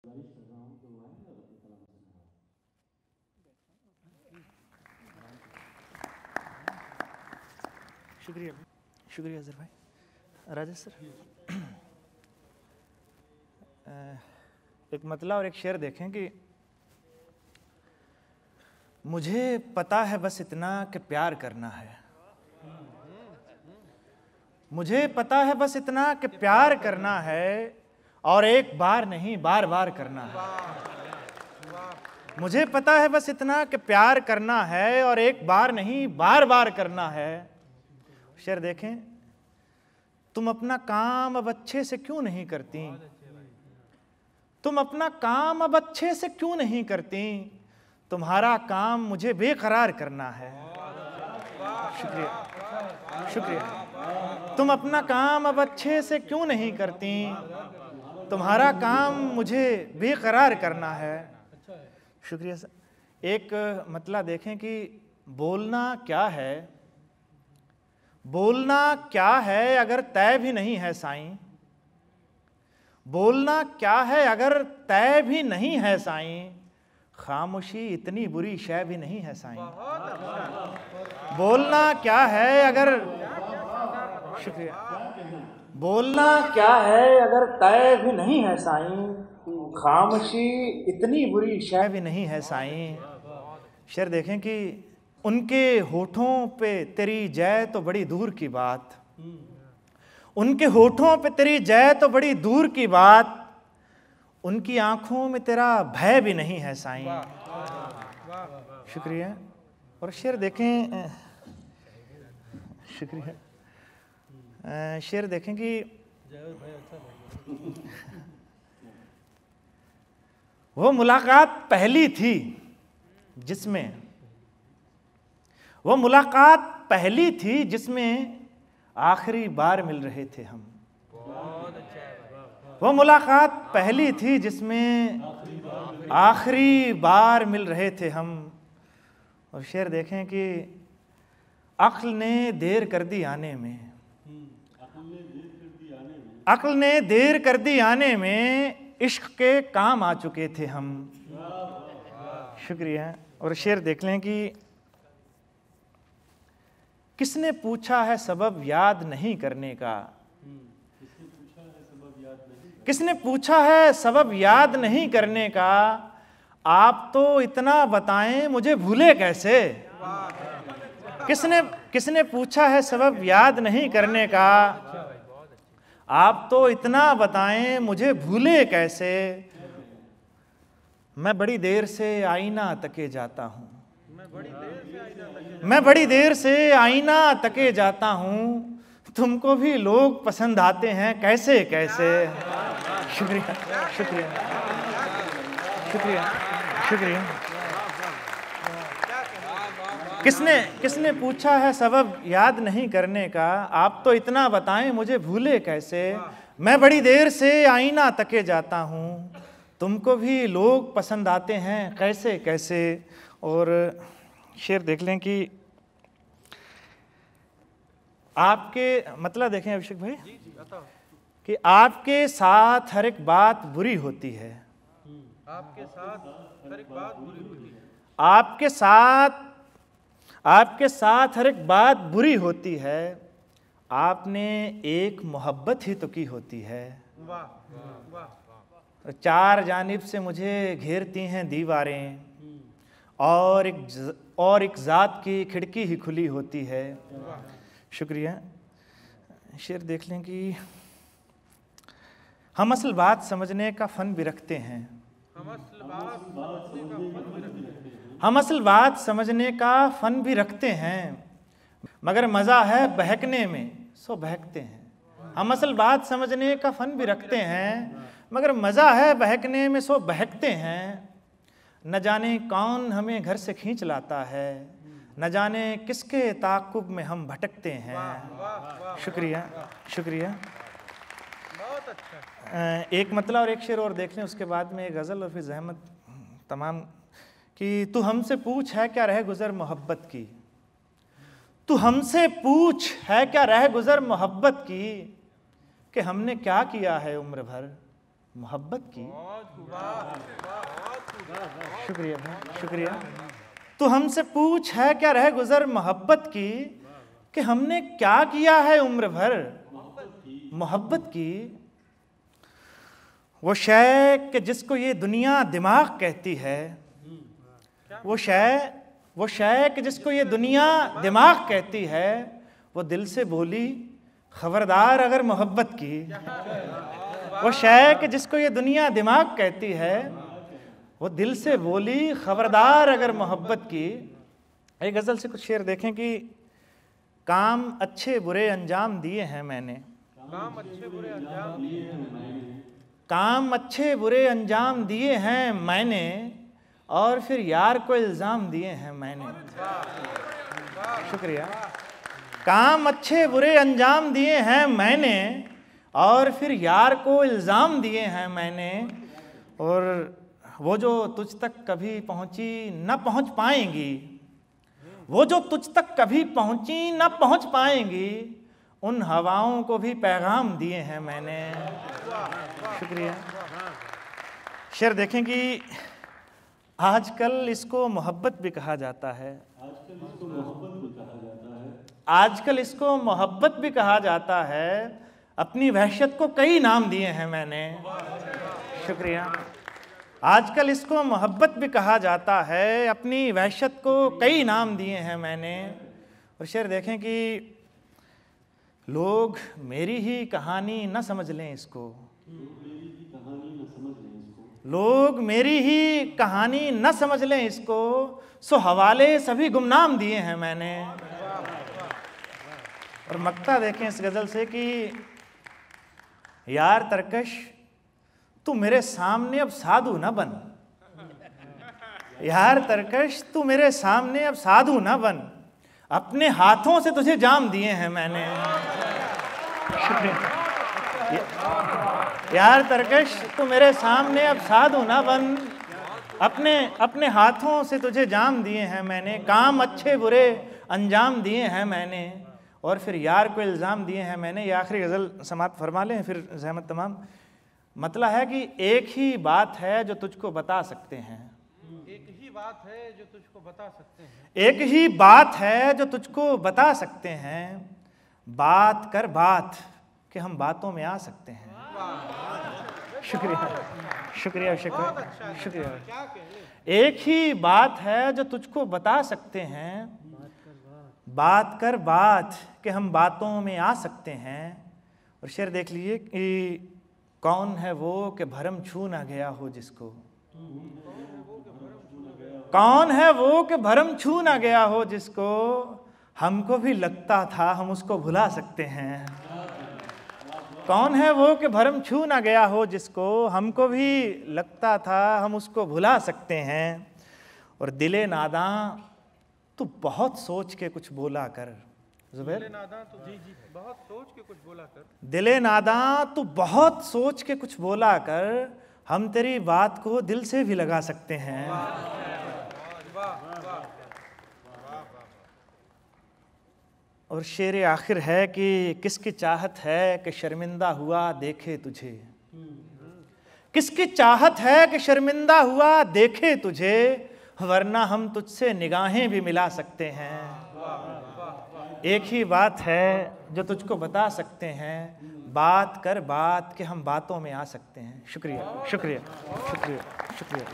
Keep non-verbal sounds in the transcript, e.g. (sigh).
शुक्रिया शुक्रिया सर भाई राजेश सर (clears throat) एक मतला और एक शेर देखें कि मुझे पता है बस इतना कि प्यार करना है मुझे पता है बस इतना कि प्यार करना है और एक बार नहीं बार बार करना है मुझे पता है बस इतना कि प्यार करना है और एक बार नहीं बार बार करना है शेर देखें तुम अपना काम अब अच्छे से क्यों नहीं करती तुम अपना काम अब अच्छे से क्यों नहीं करती तुम्हारा काम मुझे बेकरार करना है शुक्रिया शुक्रिया तुम अपना काम अब अच्छे से क्यों नहीं करती तुम्हारा काम मुझे बेकरार करना है अच्छा शुक्रिया सर एक मतलब देखें कि बोलना क्या है बोलना क्या है अगर तय भी नहीं है साईं बोलना क्या है अगर तय भी नहीं है साईं खामोशी इतनी बुरी शय भी नहीं है साईं बोलना क्या है अगर शुक्रिया बोलना क्या है अगर तय भी नहीं है साईं तो खामोशी इतनी बुरी शय भी नहीं है साईं शेर देखें कि उनके होठों पे तेरी जय तो बड़ी दूर की बात उनके होठों पे तेरी जय तो बड़ी दूर की बात उनकी आंखों में तेरा भय भी नहीं है साईं शुक्रिया और शेर देखें शुक्रिया शेर देखें कि वो मुलाकात पहली थी जिसमें वो मुलाकात पहली थी जिसमें आखिरी बार मिल रहे थे हम वो मुलाकात पहली थी जिसमें आखिरी बार मिल रहे थे हम और शेर देखें कि अक्ल ने देर कर दी आने में अक्ल ने देर कर दी आने में इश्क के काम आ चुके थे हम शुक्रिया और शेर देख लें कि किसने पूछा है सबब याद नहीं करने का किसने पूछा है सबब याद नहीं करने का आप तो इतना बताएं मुझे भूले कैसे किसने किसने पूछा है सबब याद नहीं करने का आप तो इतना बताएं मुझे भूले कैसे मैं बड़ी देर से आईना तके जाता हूँ मैं बड़ी देर से आईना तके जाता हूँ तुमको भी लोग पसंद आते हैं कैसे कैसे शुक्रिया शुक्रिया शुक्रिया शुक्रिया किसने किसने पूछा है सबब याद नहीं करने का आप तो इतना बताएं मुझे भूले कैसे मैं बड़ी देर से आईना तके जाता हूँ तुमको भी लोग पसंद आते हैं कैसे कैसे और शेर देख लें कि आपके मतलब देखें अभिषेक भाई कि हम्म। आपके साथ हर एक बात बुरी होती है आपके साथ हर एक बात बुरी होती है आपके साथ आपके साथ हर एक बात बुरी होती है आपने एक मोहब्बत ही तो की होती है तो चार जानब से मुझे घेरती हैं दीवारें और एक और एक ज़ात की खिड़की ही खुली होती है शुक्रिया शेर देख लें कि हम असल बात समझने का फ़न भी रखते हैं हम असल बात समझने का फन भी रखते हैं हम असल बात समझने का फन भी रखते हैं मगर मज़ा है बहकने में सो बहकते हैं हम असल बात समझने का फन भी रखते हैं मगर मज़ा है बहकने में सो बहकते हैं न जाने कौन हमें घर से खींच लाता है न जाने किसके ताकुब में हम भटकते हैं शुक्रिया शुक्रिया बहुत अच्छा एक मतलब और एक शेर और देख लें उसके बाद में एक गज़ल और फिर जहमत तमाम कि तू हमसे पूछ है क्या रह गुज़र मोहब्बत की तू हमसे पूछ है क्या रह गुज़र मोहब्बत की कि हमने क्या किया है उम्र भर मोहब्बत की शुक्रिया भाई शुक्रिया तो हमसे पूछ है क्या रह गुज़र मोहब्बत की कि हमने क्या किया है उम्र भर मोहब्बत की वो शेख के जिसको ये दुनिया दिमाग कहती है वो शय वो शय कि जिसको ये दुनिया दिमाग कहती है वो दिल से बोली खबरदार अगर मोहब्बत की वो शय कि जिसको ये दुनिया दिमाग कहती है वो दिल से बोली खबरदार अगर मोहब्बत की एक गज़ल से कुछ शेर देखें कि काम अच्छे बुरे अंजाम दिए हैं मैंने काम अच्छे बुरे अंजाम दिए हैं मैंने काम अच्छे बुरे अंजाम दिए हैं मैंने और फिर यार को इल्ज़ाम दिए हैं मैंने शुक्रिया काम अच्छे बुरे अंजाम दिए हैं मैंने और फिर यार को इल्ज़ाम दिए हैं मैंने और वो जो तुझ तक कभी पहुंची न पहुंच पाएंगी वो जो तुझ तक कभी पहुंची न पहुंच पाएंगी उन हवाओं को भी पैगाम दिए हैं मैंने शुक्रिया शेर देखें कि आजकल इसको मोहब्बत भी कहा जाता है आजकल इसको मोहब्बत भी कहा जाता है अपनी वहशत को कई नाम दिए हैं मैंने शुक्रिया आजकल इसको मोहब्बत भी कहा जाता है अपनी वहशत को कई नाम दिए हैं मैंने और शेर देखें कि लोग मेरी ही कहानी न समझ लें इसको लोग मेरी ही कहानी न समझ लें इसको सो हवाले सभी गुमनाम दिए हैं मैंने और मक्ता देखें इस गज़ल से कि यार तरकश तू मेरे सामने अब साधु ना बन यार तरकश तू मेरे सामने अब साधु ना बन अपने हाथों से तुझे जाम दिए हैं मैंने शुक्रिया यार तरकश तो मेरे सामने अब साधु ना बन अपने अपने हाथों से तुझे जाम दिए हैं मैंने काम अच्छे बुरे अंजाम दिए हैं मैंने और फिर यार को इल्ज़ाम दिए हैं मैंने ये आखिरी गज़ल समाप्त फरमा लें फिर जहमत तमाम मतलब है कि एक ही बात है जो तुझको बता सकते हैं एक ही बात है जो तुझको बता सकते हैं एक ही बात है जो तुझको बता सकते हैं बात कर बात कि हम बातों में आ सकते हैं शुक्रिया शुक्रिया शुक्रिया अच्छा शुक्रिया एक ही बात है जो तुझको बता सकते हैं बात कर बात के हम बातों में आ सकते हैं और शेर देख लीजिए कि कौन है वो कि भरम छू ना गया हो जिसको कौन है वो कि भरम छू ना गया हो जिसको हमको भी लगता था हम उसको भुला सकते हैं कौन है वो कि भरम छू ना गया हो जिसको हमको भी लगता था हम उसको भुला सकते हैं और दिले नादा तो बहुत सोच के कुछ बोला कर जुबैर दिले नादा तो जी जी बहुत सोच के कुछ बोला कर दिले नादा तो बहुत सोच के कुछ बोला कर हम तेरी बात को दिल से भी लगा सकते हैं वाँ। वाँ। वाँ। और शेर आखिर है कि किसकी चाहत है कि शर्मिंदा हुआ देखे तुझे किसकी चाहत है कि शर्मिंदा हुआ देखे तुझे वरना हम तुझसे निगाहें भी मिला सकते हैं एक ही बात है जो तुझको बता सकते हैं बात कर बात के हम बातों में आ सकते हैं शुक्रिया शुक्रिया शुक्रिया शुक्रिया